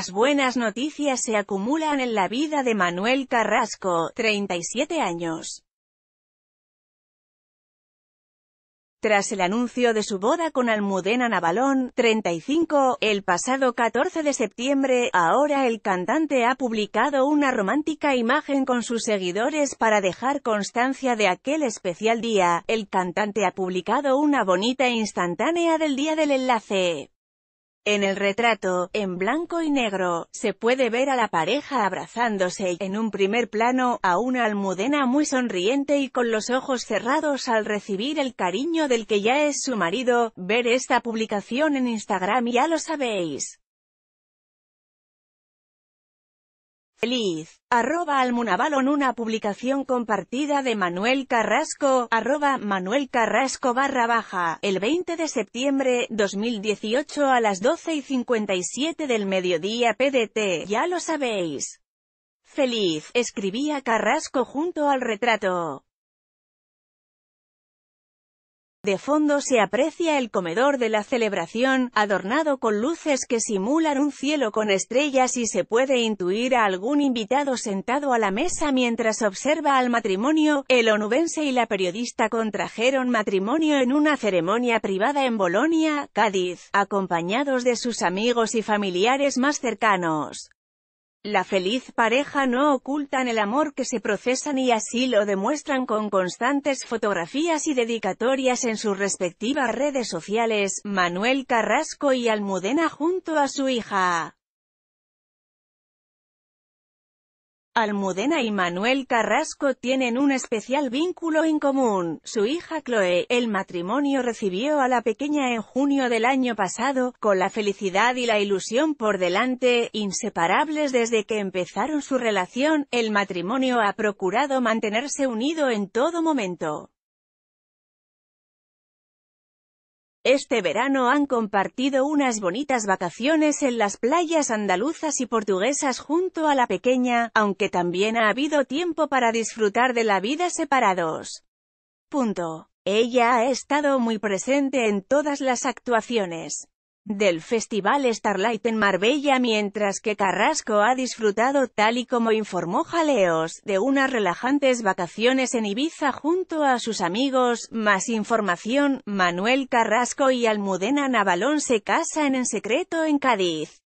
Las buenas noticias se acumulan en la vida de Manuel Carrasco, 37 años. Tras el anuncio de su boda con Almudena Navalón, 35, el pasado 14 de septiembre, ahora el cantante ha publicado una romántica imagen con sus seguidores para dejar constancia de aquel especial día. El cantante ha publicado una bonita instantánea del día del enlace. En el retrato, en blanco y negro, se puede ver a la pareja abrazándose, en un primer plano, a una almudena muy sonriente y con los ojos cerrados al recibir el cariño del que ya es su marido, ver esta publicación en Instagram ya lo sabéis. Feliz, arroba Almunaval en una publicación compartida de Manuel Carrasco, arroba Manuel Carrasco barra baja, el 20 de septiembre, 2018 a las 12 y 57 del mediodía PDT, ya lo sabéis. Feliz, escribía Carrasco junto al retrato. De fondo se aprecia el comedor de la celebración, adornado con luces que simulan un cielo con estrellas y se puede intuir a algún invitado sentado a la mesa mientras observa al matrimonio. El onubense y la periodista contrajeron matrimonio en una ceremonia privada en Bolonia, Cádiz, acompañados de sus amigos y familiares más cercanos. La feliz pareja no ocultan el amor que se procesan y así lo demuestran con constantes fotografías y dedicatorias en sus respectivas redes sociales, Manuel Carrasco y Almudena junto a su hija. Almudena y Manuel Carrasco tienen un especial vínculo en común. Su hija Chloe, el matrimonio recibió a la pequeña en junio del año pasado, con la felicidad y la ilusión por delante, inseparables desde que empezaron su relación, el matrimonio ha procurado mantenerse unido en todo momento. Este verano han compartido unas bonitas vacaciones en las playas andaluzas y portuguesas junto a la pequeña, aunque también ha habido tiempo para disfrutar de la vida separados. Punto. Ella ha estado muy presente en todas las actuaciones del Festival Starlight en Marbella mientras que Carrasco ha disfrutado, tal y como informó Jaleos, de unas relajantes vacaciones en Ibiza junto a sus amigos. Más información, Manuel Carrasco y Almudena Navalón se casan en secreto en Cádiz.